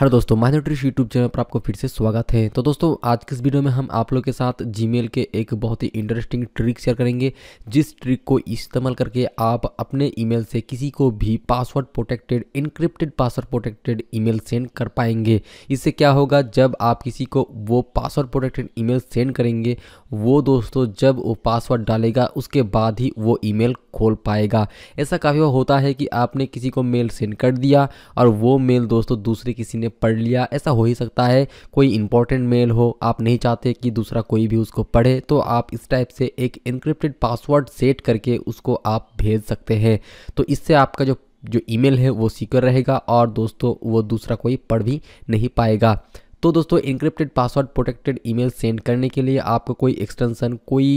hello दोस्तों my न्यूट्रिश YouTube channel पर आपको फिर से स्वागत है तो दोस्तों आज के इस वीडियो में हम आप लोग के साथ जीमेल के एक बहुत ही इंटरेस्टिंग ट्रिक शेयर करेंगे जिस ट्रिक को इस्तेमाल करके आप अपने ईमेल से किसी को भी password protected encrypted password protected email send कर पाएंगे इससे क्या होगा जब आप किसी को वो पासवर्ड प्रोटेक्टेड ई सेंड करेंगे वो दोस्तों जब वो पासवर्ड डालेगा उसके बाद ही वो ई खोल पाएगा ऐसा काफ़ी होता है कि आपने किसी को मेल सेंड कर दिया और वो मेल दोस्तों दूसरे किसी ने आपने पढ़ लिया ऐसा हो ही सकता है कोई इंपॉर्टेंट मेल हो आप नहीं चाहते कि दूसरा कोई भी उसको पढ़े तो आप इस टाइप से एक इनक्रिप्टेड पासवर्ड सेट करके उसको आप भेज सकते हैं तो इससे आपका जो जो ईमेल है वो सिक्योर रहेगा और दोस्तों वो दूसरा कोई पढ़ भी नहीं पाएगा तो दोस्तों encrypted password protected email send करने के लिए आपको कोई एक्सटेंशन कोई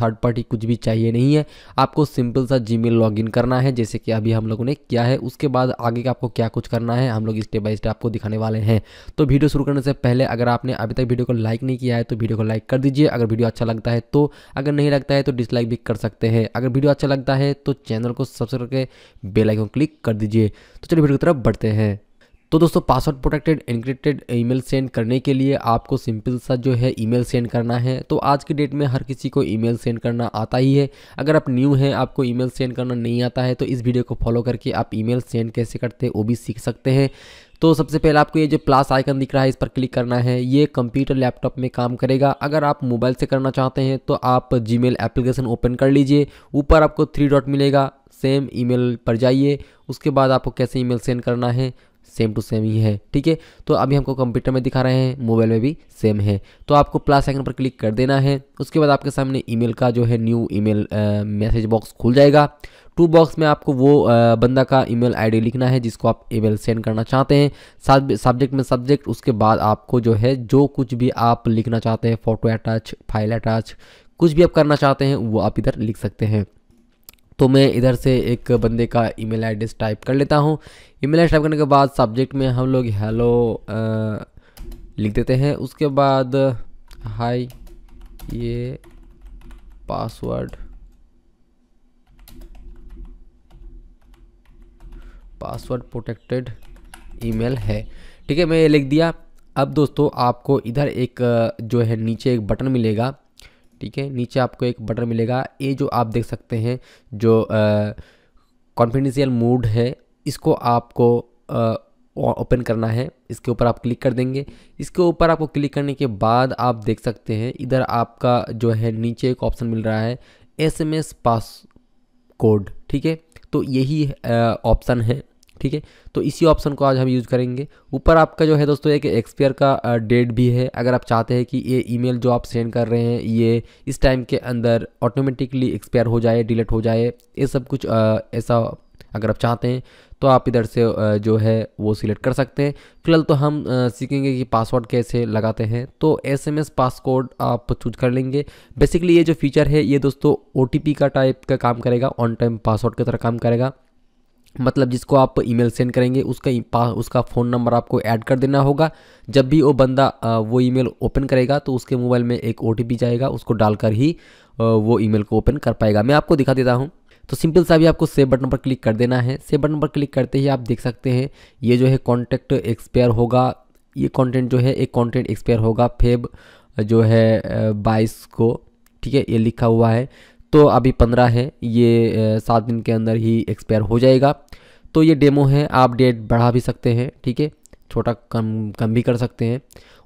थर्ड पार्टी कुछ भी चाहिए नहीं है आपको सिंपल सा जी मेल करना है जैसे कि अभी हम लोगों ने किया है उसके बाद आगे का आपको क्या कुछ करना है हम लोग स्टेप बाय स्टेप आपको दिखाने वाले हैं तो वीडियो शुरू करने से पहले अगर आपने अभी तक वीडियो को लाइक नहीं किया है तो वीडियो को लाइक कर दीजिए अगर वीडियो अच्छा लगता है तो अगर नहीं लगता है तो डिसलाइक भी कर सकते हैं अगर वीडियो अच्छा लगता है तो चैनल को सब्सक्राइब करके बेलाइकन क्लिक कर दीजिए तो चलिए वीडियो की तरफ बढ़ते हैं तो दोस्तों password protected encrypted email send करने के लिए आपको सिंपल सा जो है ईमेल सेंड करना है तो आज की डेट में हर किसी को ईमेल सेंड करना आता ही है अगर आप न्यू हैं आपको ईमेल सेंड करना नहीं आता है तो इस वीडियो को फॉलो करके आप ईमेल सेंड कैसे करते हैं वो भी सीख सकते हैं तो सबसे पहले आपको ये जो प्लस आइकन दिख रहा है इस पर क्लिक करना है ये कंप्यूटर लैपटॉप में काम करेगा अगर आप मोबाइल से करना चाहते हैं तो आप जी एप्लीकेशन ओपन कर लीजिए ऊपर आपको थ्री डॉट मिलेगा सेम ईमेल पर जाइए उसके बाद आपको कैसे ईमेल सेंड करना है सेम टू सेम ही है ठीक है तो अभी हमको कंप्यूटर में दिखा रहे हैं मोबाइल में भी सेम है तो आपको प्लस आइकन पर क्लिक कर देना है उसके बाद आपके सामने ईमेल का जो है न्यू ईमेल मैसेज बॉक्स खुल जाएगा टू बॉक्स में आपको वो आ, बंदा का ईमेल आईडी लिखना है जिसको आप ईमेल सेंड करना चाहते हैं सब्जेक्ट में सब्जेक्ट उसके बाद आपको जो है जो कुछ भी आप लिखना चाहते हैं फोटो अटैच फाइल अटैच कुछ भी आप करना चाहते हैं वो आप इधर लिख सकते हैं तो मैं इधर से एक बंदे का ईमेल एड्रेस टाइप कर लेता हूँ ईमेल एड्रेस टाइप करने के बाद सब्जेक्ट में हम लोग हेलो लिख देते हैं उसके बाद हाय ये पासवर्ड पासवर्ड प्रोटेक्टेड ईमेल है ठीक है मैं ये लिख दिया अब दोस्तों आपको इधर एक जो है नीचे एक बटन मिलेगा ठीक है नीचे आपको एक बटन मिलेगा ये जो आप देख सकते हैं जो कॉन्फिडेंशियल मूड है इसको आपको ओपन करना है इसके ऊपर आप क्लिक कर देंगे इसके ऊपर आपको क्लिक करने के बाद आप देख सकते हैं इधर आपका जो है नीचे एक ऑप्शन मिल रहा है S M S pass code ठीक है तो यही ऑप्शन है ठीक है तो इसी ऑप्शन को आज हम यूज़ करेंगे ऊपर आपका जो है दोस्तों एक एक्सपायर का डेट भी है अगर आप चाहते हैं कि ये ईमेल जो आप सेंड कर रहे हैं ये इस टाइम के अंदर ऑटोमेटिकली एक्सपायर हो जाए डिलीट हो जाए ये सब कुछ ऐसा अगर आप चाहते हैं तो आप इधर से जो है वो सिलेक्ट कर सकते हैं फिलहाल तो हम सीखेंगे कि पासवर्ड कैसे लगाते हैं तो एस एम एस पासकोड आप चूज कर लेंगे बेसिकली ये जो फीचर है ये दोस्तों ओ टी पी का टाइप का काम करेगा ऑन टाइम पासवर्ड की तरह काम करेगा मतलब जिसको आप ईमेल सेंड करेंगे उसका उसका फ़ोन नंबर आपको ऐड कर देना होगा जब भी वो बंदा वो ईमेल ओपन करेगा तो उसके मोबाइल में एक ओ जाएगा उसको डालकर ही वो ईमेल को ओपन कर पाएगा मैं आपको दिखा देता हूँ तो सिंपल सा भी आपको सेव बटन पर क्लिक कर देना है सेव बटन पर क्लिक करते ही आप देख सकते हैं ये जो है कॉन्टैक्ट एक्सपायर होगा ये कॉन्टेंट जो है एक कॉन्टेंट एक्सपायर होगा फेब जो है बाईस को ठीक है ये लिखा हुआ है तो अभी पंद्रह है ये सात दिन के अंदर ही एक्सपायर हो जाएगा तो ये डेमो है आप डेट बढ़ा भी सकते हैं ठीक है छोटा कम कम भी कर सकते हैं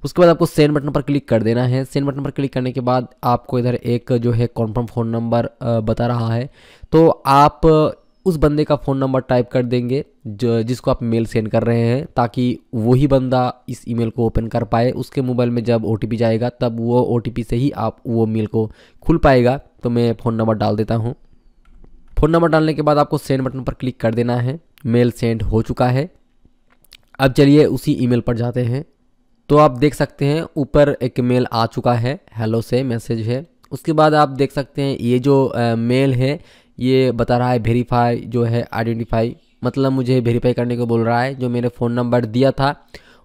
उसके बाद आपको सेंड बटन पर क्लिक कर देना है सेंड बटन पर क्लिक करने के बाद आपको इधर एक जो है कॉन्फर्म फ़ोन नंबर बता रहा है तो आप उस बंदे का फ़ोन नंबर टाइप कर देंगे जो जिसको आप मेल सेंड कर रहे हैं ताकि वही बंदा इस ईमेल को ओपन कर पाए उसके मोबाइल में जब ओ जाएगा तब वो ओ से ही आप वो मेल को खुल पाएगा तो मैं फ़ोन नंबर डाल देता हूँ फ़ोन नंबर डालने के बाद आपको सेंड बटन पर क्लिक कर देना है मेल सेंड हो चुका है अब चलिए उसी ईमेल पर जाते हैं तो आप देख सकते हैं ऊपर एक मेल आ चुका है हेलो से मैसेज है उसके बाद आप देख सकते हैं ये जो आ, मेल है ये बता रहा है वेरीफाई जो है आइडेंटिफाई मतलब मुझे वेरीफाई करने को बोल रहा है जो मैंने फ़ोन नंबर दिया था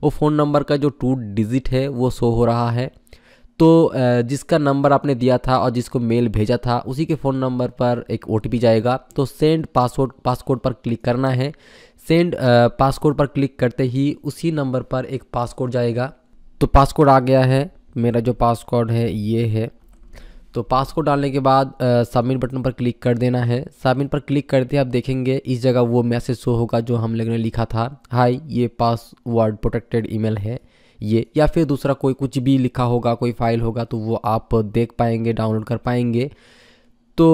वो फ़ोन नंबर का जो टू डिजिट है वो शो हो रहा है तो जिसका नंबर आपने दिया था और जिसको मेल भेजा था उसी के फ़ोन नंबर पर एक ओ जाएगा तो सेंड पासवर्ड पासकोड पर क्लिक करना है सेंड पासकोड पर क्लिक करते ही उसी नंबर पर एक पासकोड जाएगा तो पासकोड आ गया है मेरा जो पासकोड है ये है तो पास को डालने के बाद सबमिट बटन पर क्लिक कर देना है सबमिट पर क्लिक करते आप देखेंगे इस जगह वो मैसेज शो होगा जो हम लोगों ने लिखा था हाई ये पासवर्ड प्रोटेक्टेड ई है ये या फिर दूसरा कोई कुछ भी लिखा होगा कोई फाइल होगा तो वो आप देख पाएंगे डाउनलोड कर पाएंगे तो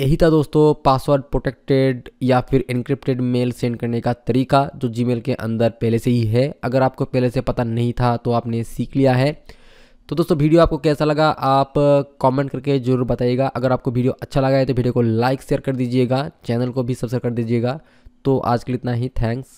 यही था दोस्तों पासवर्ड प्रोटेक्टेड या फिर इनक्रिप्टेड मेल सेंड करने का तरीका जो जीमेल के अंदर पहले से ही है अगर आपको पहले से पता नहीं था तो आपने सीख लिया है तो दोस्तों वीडियो आपको कैसा लगा आप कमेंट करके जरूर बताइएगा अगर आपको वीडियो अच्छा लगा है तो वीडियो को लाइक शेयर कर दीजिएगा चैनल को भी सब्सक्राइब कर दीजिएगा तो आज के लिए इतना ही थैंक्स